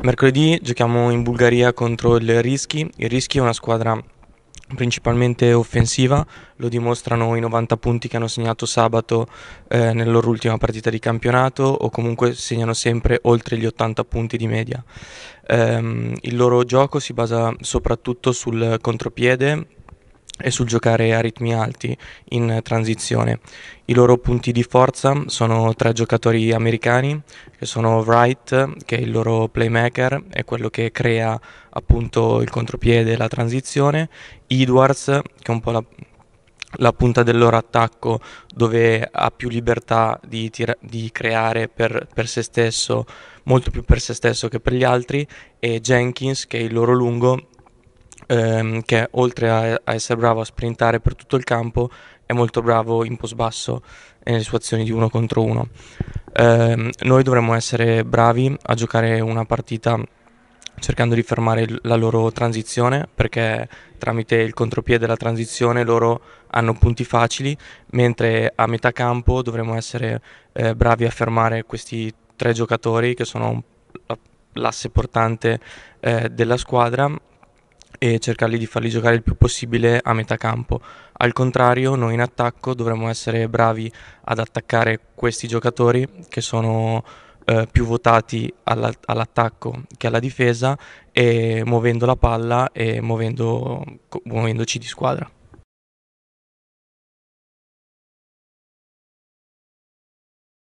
Mercoledì giochiamo in Bulgaria contro il Rischi. Il Rischi è una squadra principalmente offensiva, lo dimostrano i 90 punti che hanno segnato sabato eh, nella loro ultima partita di campionato o comunque segnano sempre oltre gli 80 punti di media. Ehm, il loro gioco si basa soprattutto sul contropiede e sul giocare a ritmi alti in transizione. I loro punti di forza sono tre giocatori americani, che sono Wright, che è il loro playmaker, è quello che crea appunto il contropiede e la transizione, Edwards, che è un po' la, la punta del loro attacco dove ha più libertà di, tira- di creare per, per, se stesso, molto più per se stesso che per gli altri, e Jenkins che è il loro lungo ehm, che oltre a, a, essere bravo a sprintare per tutto il campo è molto bravo in post basso e nelle situazioni di uno contro uno. Ehm, noi dovremmo essere bravi a giocare una partita cercando di fermare la loro transizione perché tramite il contropiede della transizione loro hanno punti facili mentre a metà campo dovremmo essere eh, bravi a fermare questi tre giocatori che sono l'asse portante eh, della squadra e cercarli di farli giocare il più possibile a metà campo. Al contrario, noi in attacco dovremmo essere bravi ad attaccare questi giocatori che sono eh, più votati alla, all'attacco che alla difesa e muovendo la palla e muovendo, muovendoci di squadra.